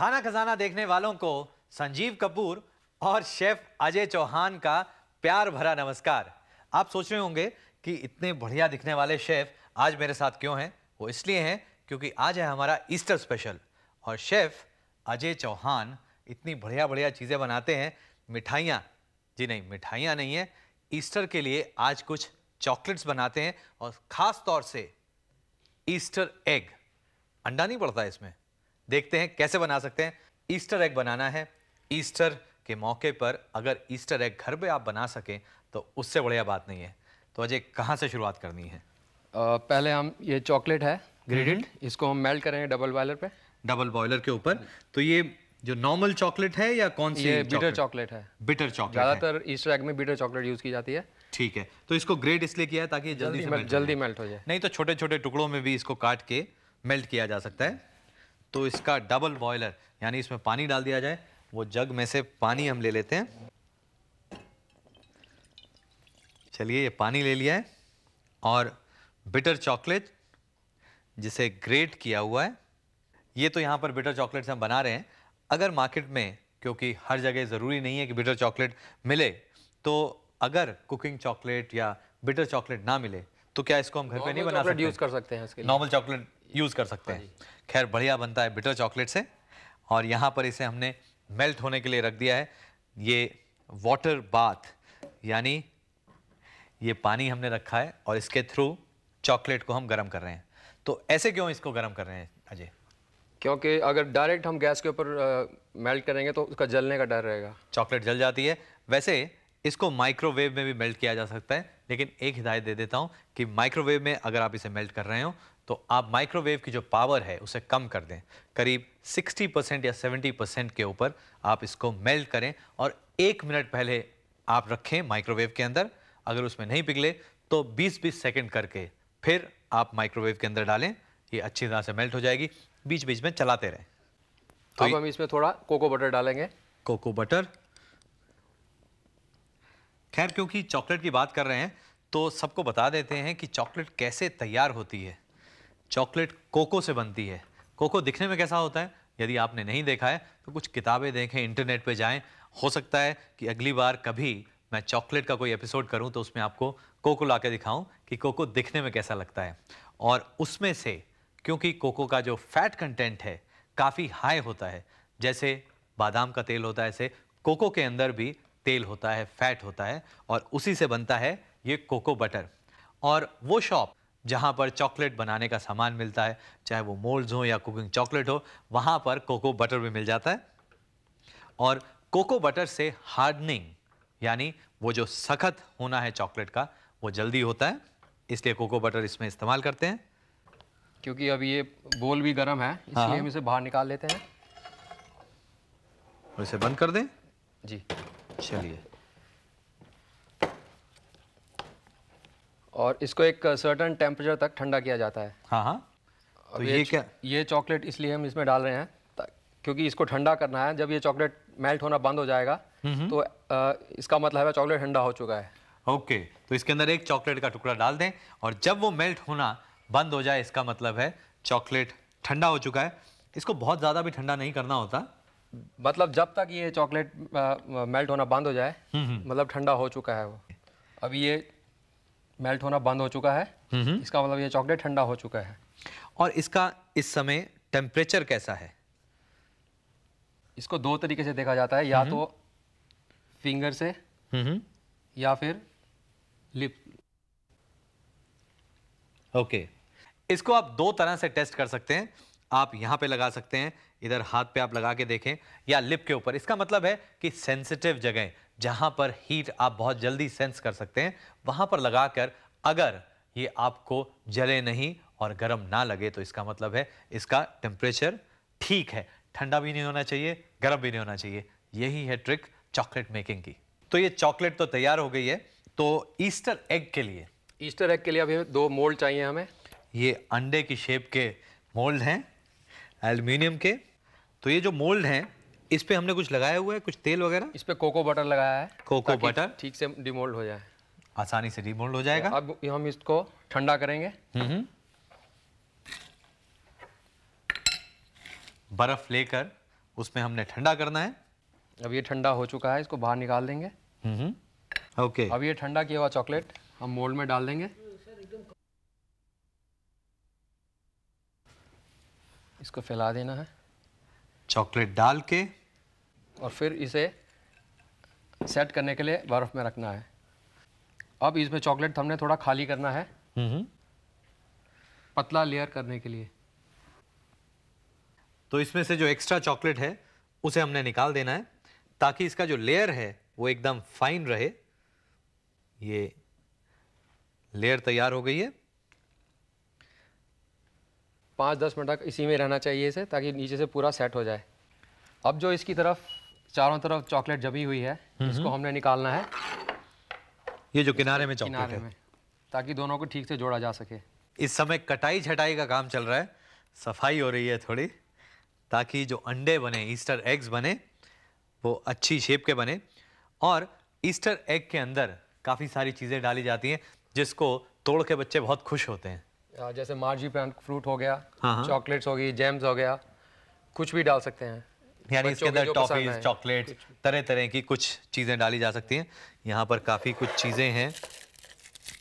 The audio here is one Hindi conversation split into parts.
खाना खजाना देखने वालों को संजीव कपूर और शेफ अजय चौहान का प्यार भरा नमस्कार आप सोच रहे होंगे कि इतने बढ़िया दिखने वाले शेफ आज मेरे साथ क्यों हैं वो इसलिए हैं क्योंकि आज है हमारा ईस्टर स्पेशल और शेफ अजय चौहान इतनी बढ़िया बढ़िया चीज़ें बनाते हैं मिठाइयाँ जी नहीं मिठाइयाँ नहीं है ईस्टर के लिए आज कुछ चॉकलेट्स बनाते हैं और ख़ास तौर से ईस्टर एग अंडा नहीं पड़ता इसमें देखते हैं कैसे बना सकते हैं ईस्टर एग बनाना है ईस्टर के मौके पर अगर ईस्टर एग घर पे आप बना सकें तो उससे बढ़िया बात नहीं है तो अजय कहाँ से शुरुआत करनी है आ, पहले हम ये चॉकलेट है ग्रेडिड हम्म। इसको हम मेल्ट करेंगे डबल बॉयलर पे डबल बॉयलर के ऊपर तो ये जो नॉर्मल चॉकलेट है या कौन सी ये बिटर चॉकलेट है बिटर चॉकलेट ज्यादातर ईस्टर एग में बिटर चॉकलेट यूज की जाती है ठीक है तो इसको ग्रेड इसलिए किया है ताकि जल्दी जल्दी मेल्ट हो जाए नहीं तो छोटे छोटे टुकड़ों में भी इसको काट के मेल्ट किया जा सकता है तो इसका डबल बॉयलर यानी इसमें पानी डाल दिया जाए वो जग में से पानी हम ले लेते हैं चलिए ये पानी ले लिया है और बिटर चॉकलेट जिसे ग्रेट किया हुआ है ये तो यहाँ पर बिटर चॉकलेट हम बना रहे हैं अगर मार्केट में क्योंकि हर जगह ज़रूरी नहीं है कि बिटर चॉकलेट मिले तो अगर कुकिंग चॉकलेट या बिटर चॉकलेट ना मिले तो क्या इसको हम घर पे नहीं बना सकते यूज़ कर सकते हैं नॉर्मल चॉकलेट यूज़ कर सकते हैं हाँ खैर बढ़िया बनता है बिटर चॉकलेट से और यहाँ पर इसे हमने मेल्ट होने के लिए रख दिया है ये वाटर बाथ यानी ये पानी हमने रखा है और इसके थ्रू चॉकलेट को हम गर्म कर रहे हैं तो ऐसे क्यों इसको गर्म कर रहे हैं अजय क्योंकि अगर डायरेक्ट हम गैस के ऊपर मेल्ट करेंगे तो उसका जलने का डर रहेगा चॉकलेट जल जाती है वैसे इसको माइक्रोवेव में भी मेल्ट किया जा सकता है लेकिन एक हिदायत दे देता हूँ कि माइक्रोवेव में अगर आप इसे मेल्ट कर रहे हो तो आप माइक्रोवेव की जो पावर है उसे कम कर दें करीब 60 परसेंट या 70 परसेंट के ऊपर आप इसको मेल्ट करें और एक मिनट पहले आप रखें माइक्रोवेव के अंदर अगर उसमें नहीं पिघले तो 20 बीस सेकंड करके फिर आप माइक्रोवेव के अंदर डालें ये अच्छी तरह से मेल्ट हो जाएगी बीच बीच में चलाते रहें तो अब हम इसमें थोड़ा कोको बटर डालेंगे कोको बटर खैर क्योंकि चॉकलेट की बात कर रहे हैं तो सबको बता देते हैं कि चॉकलेट कैसे तैयार होती है चॉकलेट कोको से बनती है कोको दिखने में कैसा होता है यदि आपने नहीं देखा है तो कुछ किताबें देखें इंटरनेट पे जाएं हो सकता है कि अगली बार कभी मैं चॉकलेट का कोई एपिसोड करूं तो उसमें आपको कोको ला के दिखाऊँ कि कोको दिखने में कैसा लगता है और उसमें से क्योंकि कोको का जो फैट कंटेंट है काफ़ी हाई होता है जैसे बादाम का तेल होता है ऐसे कोको के अंदर भी तेल होता है फैट होता है और उसी से बनता है ये कोको बटर और वो शॉप जहाँ पर चॉकलेट बनाने का सामान मिलता है चाहे वो मोल्ड्स हो या कुकिंग चॉकलेट हो वहाँ पर कोको बटर भी मिल जाता है और कोको बटर से हार्डनिंग यानी वो जो सख्त होना है चॉकलेट का वो जल्दी होता है इसलिए कोको बटर इसमें इस्तेमाल करते हैं क्योंकि अब ये बोल भी गर्म है इसलिए हाँ, हाँ। हम इसे बाहर निकाल लेते हैं और इसे बंद कर दें जी चलिए और इसको एक सर्टन टेम्परेचर तक ठंडा किया जाता है हाँ हाँ तो ये, ये क्या ये चॉकलेट इसलिए हम इसमें डाल रहे हैं क्योंकि इसको ठंडा करना है जब ये चॉकलेट मेल्ट होना बंद हो जाएगा तो आ, इसका मतलब है चॉकलेट ठंडा हो चुका है ओके okay, तो इसके अंदर एक चॉकलेट का टुकड़ा डाल दें और जब वो मेल्ट होना बंद हो जाए इसका मतलब है चॉकलेट ठंडा हो चुका है इसको बहुत ज़्यादा भी ठंडा नहीं करना होता मतलब जब तक ये चॉकलेट मेल्ट होना बंद हो जाए मतलब ठंडा हो चुका है वो अब ये मेल्ट होना बंद हो चुका है हम्म हम्म। इसका मतलब ये चॉकलेट ठंडा हो चुका है और इसका इस समय टेम्परेचर कैसा है इसको दो तरीके से देखा जाता है या हम्म। तो फिंगर से या फिर लिप ओके इसको आप दो तरह से टेस्ट कर सकते हैं आप यहां पे लगा सकते हैं इधर हाथ पे आप लगा के देखें या लिप के ऊपर इसका मतलब है कि सेंसिटिव जगह जहां पर हीट आप बहुत जल्दी सेंस कर सकते हैं वहां पर लगाकर अगर ये आपको जले नहीं और गर्म ना लगे तो इसका मतलब है इसका टेम्परेचर ठीक है ठंडा भी नहीं होना चाहिए गर्म भी नहीं होना चाहिए यही है ट्रिक चॉकलेट मेकिंग की तो ये चॉकलेट तो तैयार हो गई है तो ईस्टर एग के लिए ईस्टर एग के लिए अभी दो मोल्ड चाहिए हमें ये अंडे की शेप के मोल्ड हैं एल्यूमिनियम के तो ये जो मोल्ड हैं इस पे हमने कुछ लगाया हुआ है कुछ तेल वगैरह इस पे कोको बटर लगाया है कोको बटर ठीक से डिमोल्ड हो जाए आसानी से डिमोल्ड हो जाएगा अब हम इसको ठंडा करेंगे हम्म, हम्म। बर्फ लेकर उसमें हमने ठंडा करना है अब ये ठंडा हो चुका है इसको बाहर निकाल देंगे हम्म, ओके अब ये ठंडा किया हुआ चॉकलेट हम मोल्ड में डाल देंगे इसको फैला देना है चॉकलेट डाल के और फिर इसे सेट करने के लिए बर्फ़ में रखना है अब इसमें चॉकलेट हमने थोड़ा खाली करना है पतला लेयर करने के लिए तो इसमें से जो एक्स्ट्रा चॉकलेट है उसे हमने निकाल देना है ताकि इसका जो लेयर है वो एकदम फाइन रहे ये लेयर तैयार हो गई है पाँच दस मिनट तक इसी में रहना चाहिए इसे ताकि नीचे से पूरा सेट हो जाए अब जो इसकी तरफ चारों तरफ चॉकलेट जमी हुई है इसको हमने निकालना है ये जो किनारे में चॉकलेट किनारे है में, ताकि दोनों को ठीक से जोड़ा जा सके इस समय कटाई छटाई का काम चल रहा है सफाई हो रही है थोड़ी ताकि जो अंडे बने ईस्टर एग्स बने वो अच्छी शेप के बने और ईस्टर एग के अंदर काफ़ी सारी चीज़ें डाली जाती हैं जिसको तोड़ के बच्चे बहुत खुश होते हैं जैसे मार्जी फ्रूट हो गया हाँ, हाँ। चॉकलेट्स हो गई जैम्स हो गया कुछ भी डाल सकते हैं यानी इसके अंदर टॉफीज चॉकलेट तरह तरह की कुछ चीज़ें डाली जा सकती हैं यहाँ पर काफ़ी कुछ चीज़ें हैं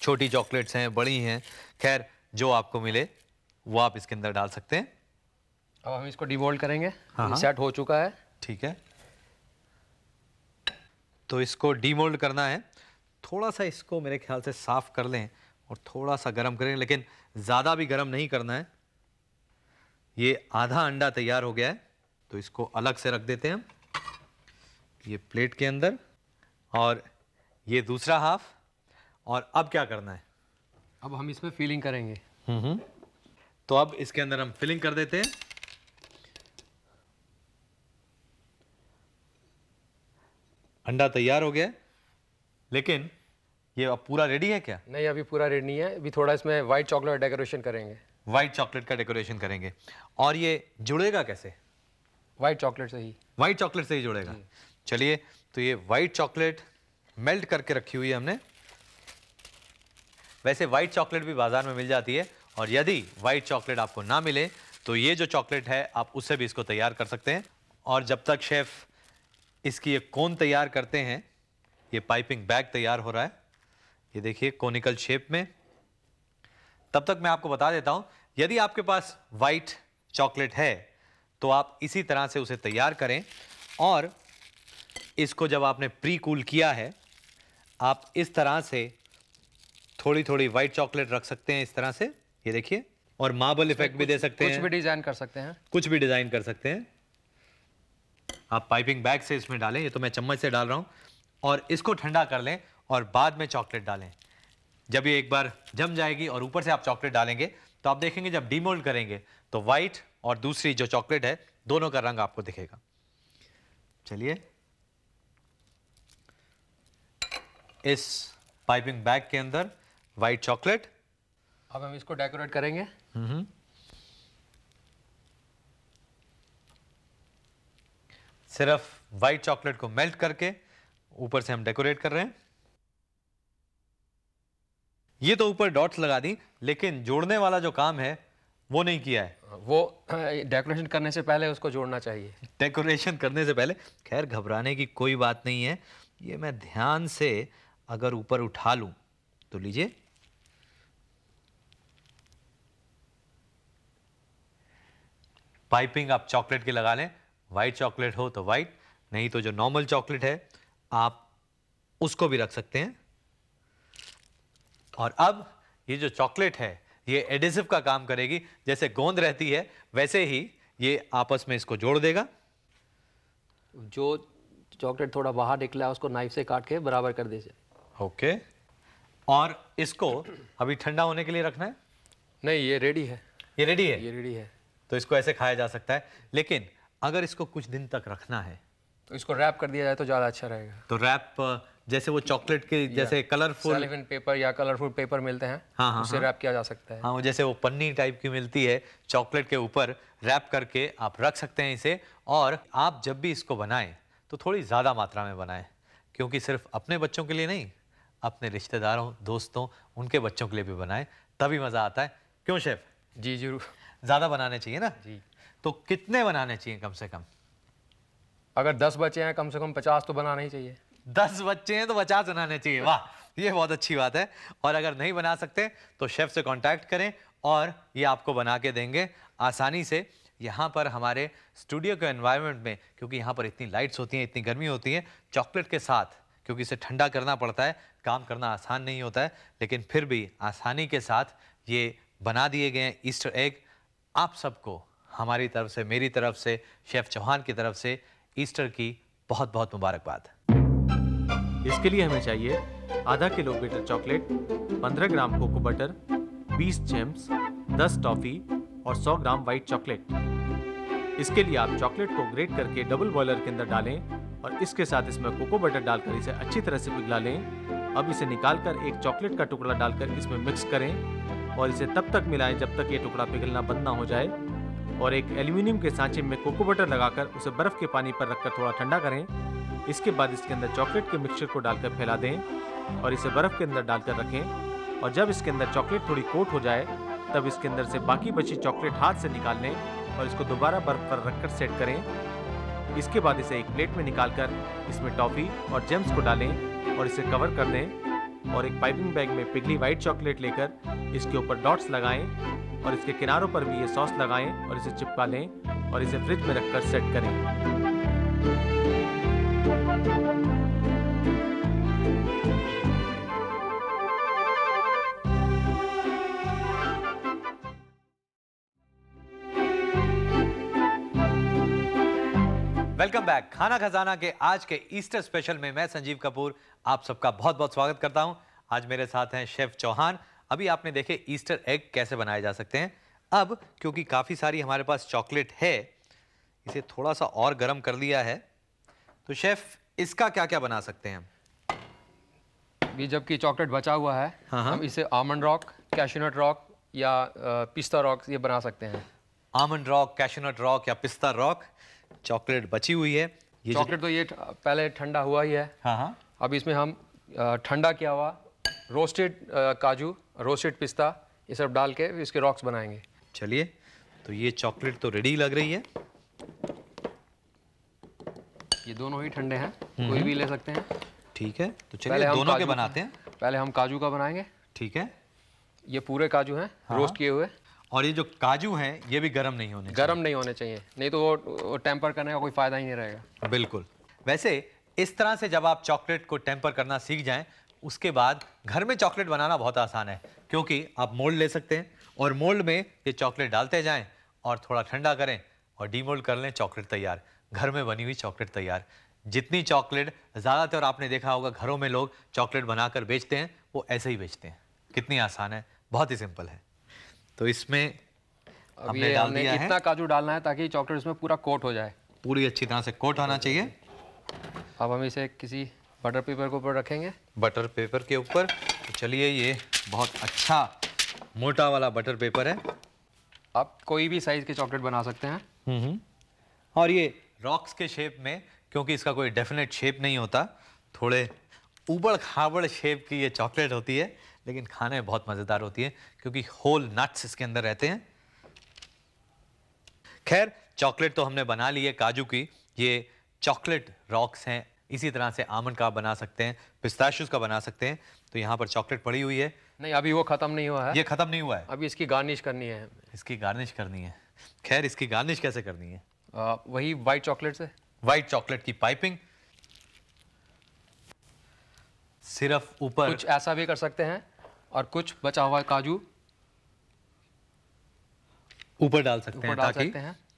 छोटी चॉकलेट्स हैं बड़ी हैं खैर जो आपको मिले वो आप इसके अंदर डाल सकते हैं अब हम इसको डिवोल्ड करेंगे हाँ सेट हाँ। हो चुका है ठीक है तो इसको डीमोल्ड करना है थोड़ा सा इसको मेरे ख्याल से साफ़ कर लें और थोड़ा सा गर्म करें लेकिन ज़्यादा भी गर्म नहीं करना है ये आधा अंडा तैयार हो गया है तो इसको अलग से रख देते हैं ये प्लेट के अंदर और ये दूसरा हाफ और अब क्या करना है अब हम इसमें फिलिंग करेंगे हम्म, हम्म तो अब इसके अंदर हम फिलिंग कर देते हैं अंडा तैयार हो गया लेकिन ये अब पूरा रेडी है क्या नहीं अभी पूरा रेडी नहीं है अभी थोड़ा इसमें वाइट चॉकलेट डेकोरेशन करेंगे व्हाइट चॉकलेट का डेकोरेशन करेंगे और ये जुड़ेगा कैसे व्हाइट चॉकलेट से ही व्हाइट चॉकलेट से ही जुड़ेगा चलिए तो ये व्हाइट चॉकलेट मेल्ट करके रखी हुई है हमने वैसे व्हाइट चॉकलेट भी बाजार में मिल जाती है और यदि व्हाइट चॉकलेट आपको ना मिले तो ये जो चॉकलेट है आप उससे भी इसको तैयार कर सकते हैं और जब तक शेफ़ इसकी ये कोन तैयार करते हैं ये पाइपिंग बैग तैयार हो रहा है ये देखिए कोनिकल शेप में तब तक मैं आपको बता देता हूँ यदि आपके पास वाइट चॉकलेट है तो आप इसी तरह से उसे तैयार करें और इसको जब आपने प्री कूल किया है आप इस तरह से थोड़ी थोड़ी वाइट चॉकलेट रख सकते हैं इस तरह से ये देखिए और मार्बल इफेक्ट भी दे सकते कुछ हैं कुछ भी डिजाइन कर सकते हैं कुछ भी डिजाइन कर सकते हैं आप पाइपिंग बैग से इसमें डालें ये तो मैं चम्मच से डाल रहा हूं और इसको ठंडा कर लें और बाद में चॉकलेट डालें जब ये एक बार जम जाएगी और ऊपर से आप चॉकलेट डालेंगे तो आप देखेंगे जब डीमोल्ड करेंगे तो वाइट और दूसरी जो चॉकलेट है दोनों का रंग आपको दिखेगा चलिए इस पाइपिंग बैग के अंदर व्हाइट चॉकलेट अब हम इसको डेकोरेट करेंगे सिर्फ व्हाइट चॉकलेट को मेल्ट करके ऊपर से हम डेकोरेट कर रहे हैं ये तो ऊपर डॉट्स लगा दी लेकिन जोड़ने वाला जो काम है वो नहीं किया है वो डेकोरेशन करने से पहले उसको जोड़ना चाहिए डेकोरेशन करने से पहले खैर घबराने की कोई बात नहीं है ये मैं ध्यान से अगर ऊपर उठा लूं तो लीजिए पाइपिंग आप चॉकलेट की लगा लें वाइट चॉकलेट हो तो वाइट नहीं तो जो नॉर्मल चॉकलेट है आप उसको भी रख सकते हैं और अब ये जो चॉकलेट है ये एडिसिव का काम करेगी जैसे गोंद रहती है वैसे ही ये आपस में इसको जोड़ देगा जो चॉकलेट थोड़ा बाहर निकला उसको नाइफ से काट के बराबर कर दीजिए ओके और इसको अभी ठंडा होने के लिए रखना है नहीं ये रेडी है ये रेडी है ये रेडी है तो इसको ऐसे खाया जा सकता है लेकिन अगर इसको कुछ दिन तक रखना है तो इसको रैप कर दिया जाए तो ज़्यादा अच्छा रहेगा तो रैप जैसे वो चॉकलेट के जैसे कलरफुल पेपर या कलरफुल पेपर मिलते हैं हाँ हाँ उसे रैप हाँ। किया जा सकता है हाँ वो जैसे वो पन्नी टाइप की मिलती है चॉकलेट के ऊपर रैप करके आप रख सकते हैं इसे और आप जब भी इसको बनाएं तो थोड़ी ज़्यादा मात्रा में बनाएं क्योंकि सिर्फ अपने बच्चों के लिए नहीं अपने रिश्तेदारों दोस्तों उनके बच्चों के लिए भी बनाएं तभी मज़ा आता है क्यों शेफ़ जी जरूर ज़्यादा बनाने चाहिए ना जी तो कितने बनाने चाहिए कम से कम अगर दस बचे हैं कम से कम पचास तो बनाना ही चाहिए दस बच्चे हैं तो पचास बनाने चाहिए वाह ये बहुत अच्छी बात है और अगर नहीं बना सकते तो शेफ से कांटेक्ट करें और ये आपको बना के देंगे आसानी से यहाँ पर हमारे स्टूडियो के एनवायरनमेंट में क्योंकि यहाँ पर इतनी लाइट्स होती हैं इतनी गर्मी होती है चॉकलेट के साथ क्योंकि इसे ठंडा करना पड़ता है काम करना आसान नहीं होता है लेकिन फिर भी आसानी के साथ ये बना दिए गए हैं ईस्टर एग आप सबको हमारी तरफ से मेरी तरफ से शेफ़ चौहान की तरफ से ईस्टर की बहुत बहुत मुबारकबाद इसके लिए हमें चाहिए आधा kilo bitter chocolate 15 gram cocoa butter 20 gems 10 toffee और 100 ग्राम व्हाइट चॉकलेट इसके लिए आप चॉकलेट को ग्रेट करके डबल बॉयलर के अंदर डालें और इसके साथ इसमें कोको बटर डालकर इसे अच्छी तरह से पिघला लें अब इसे निकालकर एक चॉकलेट का टुकड़ा डालकर इसमें मिक्स करें और इसे तब तक मिलाएं जब तक ये टुकड़ा पिघलना बंद ना हो जाए और एक एल्यूमिनियम के सांचे में कोको बटर लगाकर उसे बर्फ के पानी पर रखकर थोड़ा ठंडा करें इसके बाद इसके अंदर चॉकलेट के मिक्सचर को डालकर फैला दें और इसे बर्फ के अंदर डालकर रखें और जब इसके अंदर चॉकलेट थोड़ी कोट हो जाए तब इसके अंदर से बाकी बची चॉकलेट हाथ से निकाल लें और इसको दोबारा बर्फ पर रखकर सेट करें इसके बाद इसे एक प्लेट में निकालकर इसमें टॉफ़ी और जेम्स को डालें और इसे कवर कर दें और एक पाइपिंग बैग में पिघली व्हाइट चॉकलेट लेकर इसके ऊपर डॉट्स लगाएं और इसके किनारों पर भी ये सॉस लगाएं और इसे चिपका लें और इसे फ्रिज में रखकर सेट करें बैक खाना खजाना के आज के ईस्टर स्पेशल में मैं संजीव कपूर आप सबका बहुत बहुत स्वागत करता हूं आज मेरे साथ हैं शेफ चौहान अभी आपने देखे ईस्टर एग कैसे बनाए जा सकते हैं अब क्योंकि काफ़ी सारी हमारे पास चॉकलेट है इसे थोड़ा सा और गर्म कर लिया है तो शेफ इसका क्या क्या बना सकते हैं ये जबकि चॉकलेट बचा हुआ है हाँ, हाँ। हम इसे आमंड रॉक कैशनट रॉक या पिस्ता रॉक ये बना सकते हैं आमंड रॉक कैशनट रॉक या पिस्ता रॉक चॉकलेट बची हुई है ये चॉकलेट तो ये पहले ठंडा हुआ ही है हाँ हाँ अब इसमें हम ठंडा किया हुआ रोस्टेड काजू रोस्टेड पिस्ता ये सब डाल के इसके रॉक्स बनाएंगे चलिए तो ये चॉकलेट तो रेडी लग रही है ये दोनों ही ठंडे हैं हम्म। कोई भी ले सकते हैं ठीक है तो चलिए दोनों के बनाते हैं पहले हम काजू का बनाएंगे ठीक है ये पूरे काजू हैं हाँ। रोस्ट किए हुए और ये जो काजू हैं ये भी गर्म नहीं होने गर्म नहीं होने चाहिए नहीं तो वो टेम्पर करने का कोई फ़ायदा ही नहीं रहेगा बिल्कुल वैसे इस तरह से जब आप चॉकलेट को टेम्पर करना सीख जाएं उसके बाद घर में चॉकलेट बनाना बहुत आसान है क्योंकि आप मोल्ड ले सकते हैं और मोल्ड में ये चॉकलेट डालते जाएं और थोड़ा ठंडा करें और डीमोल्ड कर लें चॉकलेट तैयार घर में बनी हुई चॉकलेट तैयार जितनी चॉकलेट ज़्यादातर आपने देखा होगा घरों में लोग चॉकलेट बनाकर बेचते हैं वो ऐसे ही बेचते हैं कितनी आसान है बहुत ही सिंपल है तो इसमें अब ये हमने इतना काजू डालना है ताकि चॉकलेट इसमें पूरा कोट हो जाए पूरी अच्छी तरह से कोट आना चाहिए अब हम इसे किसी बटर पेपर के ऊपर रखेंगे बटर पेपर के ऊपर तो चलिए ये बहुत अच्छा मोटा वाला बटर पेपर है आप कोई भी साइज के चॉकलेट बना सकते हैं हम्म, हम्म। और ये रॉक्स के शेप में क्योंकि इसका कोई डेफिनेट शेप नहीं होता थोड़े उबड़ खाबड़ शेप की ये चॉकलेट होती है लेकिन खाने में बहुत मज़ेदार होती है क्योंकि होल नट्स इसके अंदर रहते हैं खैर चॉकलेट तो हमने बना ली है काजू की ये चॉकलेट रॉक्स हैं इसी तरह से आमन का बना सकते हैं पिस्ताशूज का बना सकते हैं तो यहाँ पर चॉकलेट पड़ी हुई है नहीं अभी वो ख़त्म नहीं हुआ है ये ख़त्म नहीं हुआ है अभी इसकी गार्निश करनी है इसकी गार्निश करनी है खैर इसकी गार्निश कैसे करनी है आ, वही वाइट चॉकलेट से वाइट चॉकलेट की पाइपिंग सिर्फ ऊपर कुछ ऐसा भी कर सकते हैं और कुछ बचा हुआ काजू ऊपर डाल सकते हैं ताकि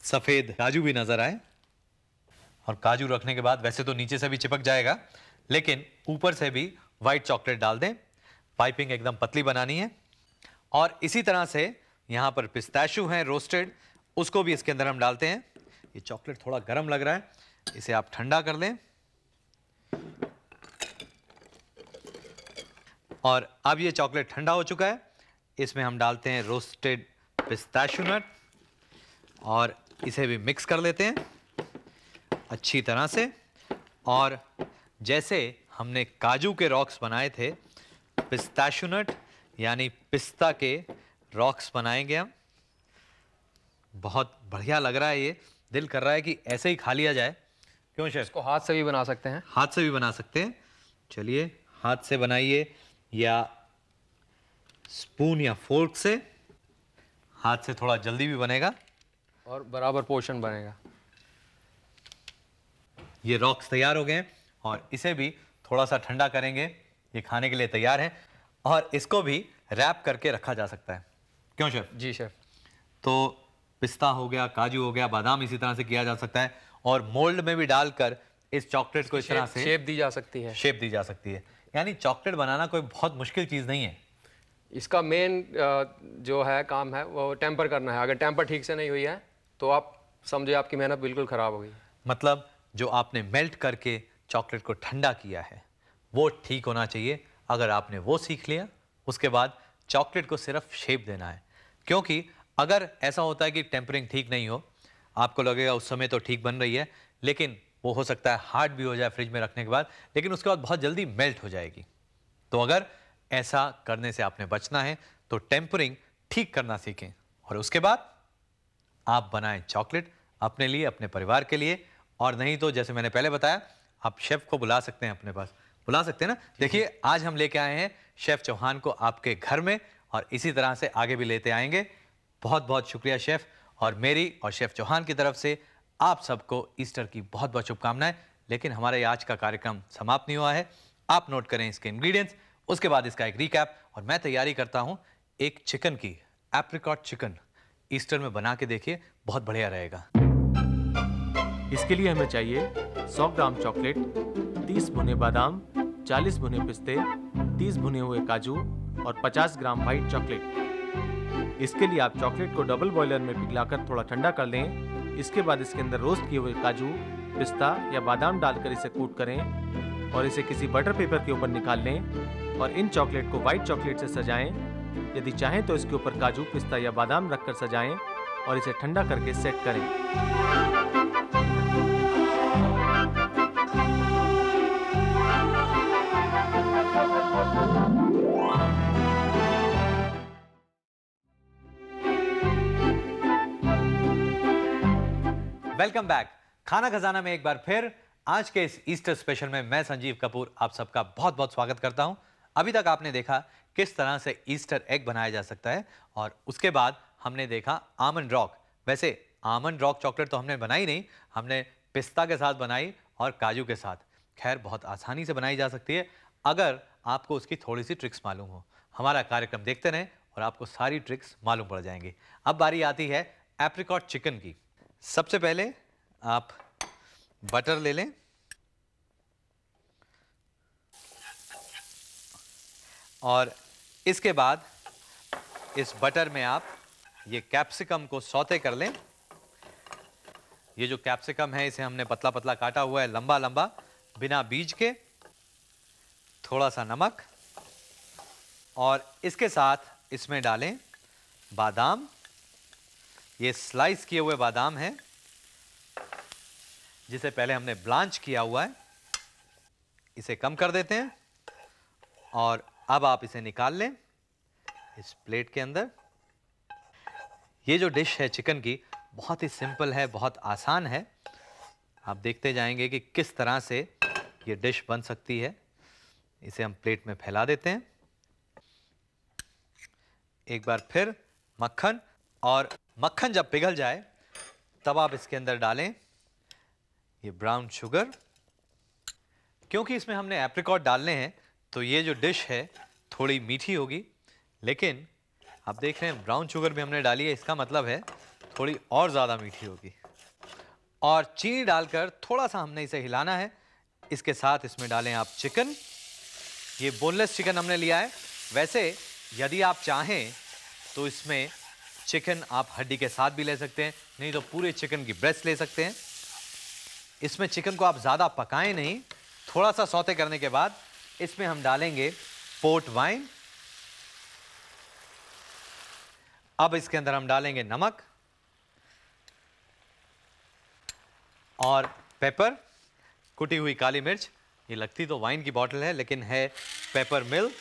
सफेद काजू भी नजर आए और काजू रखने के बाद वैसे तो नीचे से भी चिपक जाएगा लेकिन ऊपर से भी व्हाइट चॉकलेट डाल दें पाइपिंग एकदम पतली बनानी है और इसी तरह से यहाँ पर पिस्ताशू हैं रोस्टेड उसको भी इसके अंदर हम डालते हैं ये चॉकलेट थोड़ा गर्म लग रहा है इसे आप ठंडा कर लें और अब ये चॉकलेट ठंडा हो चुका है इसमें हम डालते हैं रोस्टेड पिस्ताशू नट और इसे भी मिक्स कर लेते हैं अच्छी तरह से और जैसे हमने काजू के रॉक्स बनाए थे पिस्ताशू नट यानी पिस्ता के रॉक्स बनाएंगे हम बहुत बढ़िया लग रहा है ये दिल कर रहा है कि ऐसे ही खा लिया जाए क्यों शेफ इसको हाथ से भी बना सकते हैं हाथ से भी बना सकते हैं चलिए हाथ से बनाइए या स्पून या फोर्क से हाथ से थोड़ा जल्दी भी बनेगा और बराबर पोर्शन बनेगा ये रॉक्स तैयार हो गए हैं और इसे भी थोड़ा सा ठंडा करेंगे ये खाने के लिए तैयार है और इसको भी रैप करके रखा जा सकता है क्यों शेफ जी शेफ तो पिस्ता हो गया काजू हो गया बादाम इसी तरह से किया जा सकता है और मोल्ड में भी डालकर इस चॉकलेट को इस तरह से शेप दी जा सकती है शेप दी जा सकती है यानी चॉकलेट बनाना कोई बहुत मुश्किल चीज़ नहीं है इसका मेन जो है काम है वो टेम्पर करना है अगर टेम्पर ठीक से नहीं हुई है तो आप समझे आपकी मेहनत बिल्कुल ख़राब हो गई मतलब जो आपने मेल्ट करके चॉकलेट को ठंडा किया है वो ठीक होना चाहिए अगर आपने वो सीख लिया उसके बाद चॉकलेट को सिर्फ शेप देना है क्योंकि अगर ऐसा होता है कि टेम्परिंग ठीक नहीं हो आपको लगेगा उस समय तो ठीक बन रही है लेकिन वो हो सकता है हार्ड भी हो जाए फ्रिज में रखने के बाद लेकिन उसके बाद बहुत जल्दी मेल्ट हो जाएगी तो अगर ऐसा करने से आपने बचना है तो टेम्परिंग ठीक करना सीखें और उसके बाद आप बनाएं चॉकलेट अपने लिए अपने परिवार के लिए और नहीं तो जैसे मैंने पहले बताया आप शेफ़ को बुला सकते हैं अपने पास बुला सकते हैं ना देखिए आज हम लेके आए हैं शेफ़ चौहान को आपके घर में और इसी तरह से आगे भी लेते आएंगे बहुत बहुत शुक्रिया शेफ़ और मेरी और शेफ़ चौहान की तरफ से आप सबको ईस्टर की बहुत बहुत शुभकामनाएं लेकिन हमारे आज का कार्यक्रम समाप्त नहीं हुआ है आप नोट करें इसके इंग्रेडिएंट्स उसके बाद इसका एक रिकैप और मैं तैयारी करता हूँ एक चिकन की एप्रिकॉट चिकन ईस्टर में बना के देखिए बहुत बढ़िया रहेगा इसके लिए हमें चाहिए 100 ग्राम चॉकलेट 30 भुने बादाम 40 भुने पिस्ते 30 भुने हुए काजू और 50 ग्राम व्हाइट चॉकलेट इसके लिए आप चॉकलेट को डबल बॉयलर में पिघलाकर थोड़ा ठंडा कर लें इसके बाद इसके अंदर रोस्ट किए हुए काजू पिस्ता या बादाम डालकर इसे कूट करें और इसे किसी बटर पेपर के ऊपर निकाल लें और इन चॉकलेट को व्हाइट चॉकलेट से सजाएं यदि चाहें तो इसके ऊपर काजू पिस्ता या बादाम रखकर सजाएं और इसे ठंडा करके सेट करें वेलकम बैक खाना खजाना में एक बार फिर आज के इस ईस्टर स्पेशल में मैं संजीव कपूर आप सबका बहुत बहुत स्वागत करता हूं अभी तक आपने देखा किस तरह से ईस्टर एग बनाया जा सकता है और उसके बाद हमने देखा आमंड रॉक वैसे आमंड रॉक चॉकलेट तो हमने बनाई नहीं हमने पिस्ता के साथ बनाई और काजू के साथ खैर बहुत आसानी से बनाई जा सकती है अगर आपको उसकी थोड़ी सी ट्रिक्स मालूम हो हमारा कार्यक्रम देखते रहें और आपको सारी ट्रिक्स मालूम पड़ जाएंगी अब बारी आती है एप्रिकॉट चिकन की सबसे पहले आप बटर ले लें और इसके बाद इस बटर में आप ये कैप्सिकम को सौते कर लें ये जो कैप्सिकम है इसे हमने पतला पतला काटा हुआ है लंबा लंबा बिना बीज के थोड़ा सा नमक और इसके साथ इसमें डालें बादाम ये स्लाइस किए हुए बादाम हैं जिसे पहले हमने ब्लांच किया हुआ है इसे कम कर देते हैं और अब आप इसे निकाल लें इस प्लेट के अंदर ये जो डिश है चिकन की बहुत ही सिंपल है बहुत आसान है आप देखते जाएंगे कि किस तरह से ये डिश बन सकती है इसे हम प्लेट में फैला देते हैं एक बार फिर मक्खन और मक्खन जब पिघल जाए तब आप इसके अंदर डालें ये ब्राउन शुगर क्योंकि इसमें हमने एप्रिकॉट डालने हैं तो ये जो डिश है थोड़ी मीठी होगी लेकिन आप देख रहे हैं ब्राउन शुगर भी हमने डाली है इसका मतलब है थोड़ी और ज़्यादा मीठी होगी और चीनी डालकर थोड़ा सा हमने इसे हिलाना है इसके साथ इसमें डालें आप चिकन ये बोनलेस चिकन हमने लिया है वैसे यदि आप चाहें तो इसमें चिकन आप हड्डी के साथ भी ले सकते हैं नहीं तो पूरे चिकन की ब्रेस्ट ले सकते हैं इसमें चिकन को आप ज़्यादा पकाएं नहीं थोड़ा सा सौते करने के बाद इसमें हम डालेंगे पोर्ट वाइन अब इसके अंदर हम डालेंगे नमक और पेपर कुटी हुई काली मिर्च ये लगती तो वाइन की बॉटल है लेकिन है पेपर मिल्क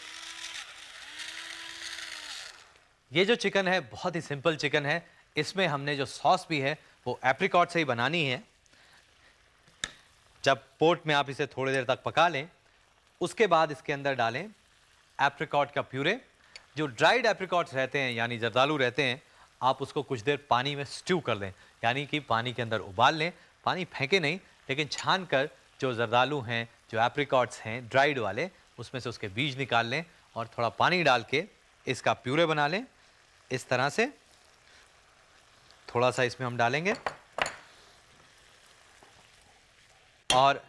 ये जो चिकन है बहुत ही सिंपल चिकन है इसमें हमने जो सॉस भी है वो एप्रिकॉट से ही बनानी है जब पोट में आप इसे थोड़ी देर तक पका लें उसके बाद इसके अंदर डालें एप्रिकॉट का प्यूरे जो ड्राइड एप्रिकॉट्स रहते हैं यानी जर्दालू रहते हैं आप उसको कुछ देर पानी में स्ट्यू कर लें यानी कि पानी के अंदर उबाल लें पानी फेंके नहीं लेकिन छान कर जो जर्दालू हैं जो एप्रिकॉट्स हैं ड्राइड वाले उसमें से उसके बीज निकाल लें और थोड़ा पानी डाल के इसका प्यूरे बना लें इस तरह से थोड़ा सा इसमें हम डालेंगे और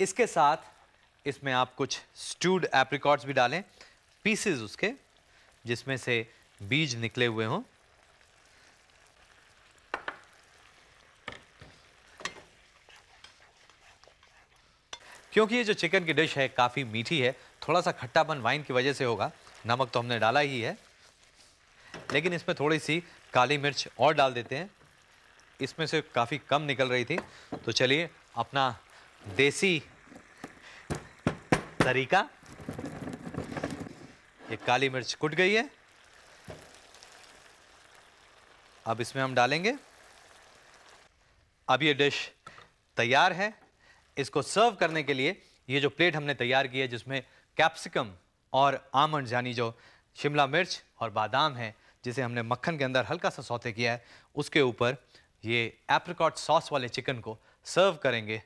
इसके साथ इसमें आप कुछ स्टूड एप्रिकॉट्स भी डालें पीसेस उसके जिसमें से बीज निकले हुए हों क्योंकि ये जो चिकन की डिश है काफ़ी मीठी है थोड़ा सा खट्टापन वाइन की वजह से होगा नमक तो हमने डाला ही है लेकिन इसमें थोड़ी सी काली मिर्च और डाल देते हैं इसमें से काफ़ी कम निकल रही थी तो चलिए अपना देसी तरीका ये काली मिर्च कुट गई है अब इसमें हम डालेंगे अब ये डिश तैयार है इसको सर्व करने के लिए ये जो प्लेट हमने तैयार की है जिसमें कैप्सिकम और आमंड यानी जो शिमला मिर्च और बादाम है जिसे हमने मक्खन के अंदर हल्का सा सौते किया है उसके ऊपर ये एप्रिकॉट सॉस वाले चिकन को सर्व करेंगे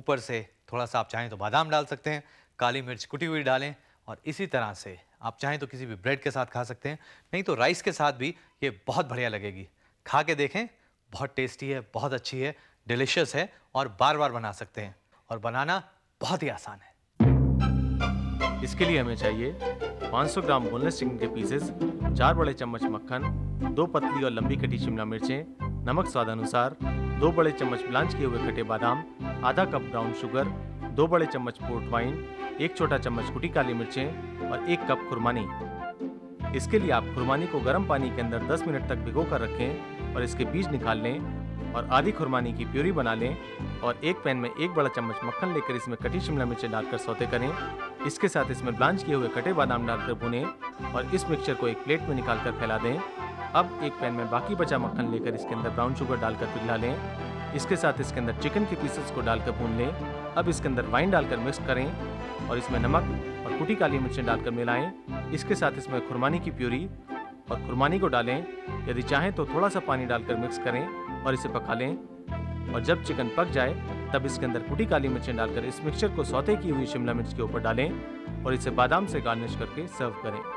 ऊपर से थोड़ा सा आप चाहें तो बादाम डाल सकते हैं काली मिर्च कुटी हुई डालें और इसी तरह से आप चाहें तो किसी भी ब्रेड के साथ खा सकते हैं नहीं तो राइस के साथ भी ये बहुत बढ़िया लगेगी खा के देखें बहुत टेस्टी है बहुत अच्छी है डिलिशियस है और बार बार बना सकते हैं और बनाना बहुत ही आसान है इसके लिए हमें चाहिए 500 ग्राम बोनलेस चिकन के पीसेस चार बड़े चम्मच मक्खन दो पतली और लंबी कटी शिमला मिर्चें नमक स्वाद अनुसार दो बड़े चम्मच ब्लांच किए हुए कटे बादाम आधा कप ब्राउन शुगर दो बड़े चम्मच पोर्ट वाइन एक छोटा चम्मच कुटी काली मिर्चें और एक कप खुरमानी इसके लिए आप खुरमानी को गर्म पानी के अंदर 10 मिनट तक भिगो कर रखें और इसके बीज निकाल लें और आधी खुरमानी की प्यूरी बना लें और एक पैन में एक बड़ा चम्मच मक्खन लेकर इसमें कटी शिमला मिर्चें डालकर सौते करें इसके साथ इसमें ब्लांच किए हुए कटे बादाम डालकर भुने और इस मिक्सचर को एक प्लेट में निकाल कर फैला दें अब एक पैन में बाकी बचा मक्खन लेकर इसके अंदर ब्राउन शुगर डालकर पिघला लें इसके साथ इसके अंदर चिकन के पीसेस को डालकर भून लें अब इसके अंदर वाइन डालकर मिक्स करें और इसमें नमक और कुटी काली मिर्चें डालकर मिलाएं इसके साथ इसमें खुरमानी की प्यूरी और खुरमानी को डालें यदि चाहें तो थोड़ा सा पानी डालकर मिक्स करें और इसे पका लें और जब चिकन पक जाए तब इसके अंदर कुटी काली मिर्चें डालकर इस मिक्सचर को सौते की हुई शिमला मिर्च के ऊपर डालें और इसे बादाम से गार्निश करके सर्व करें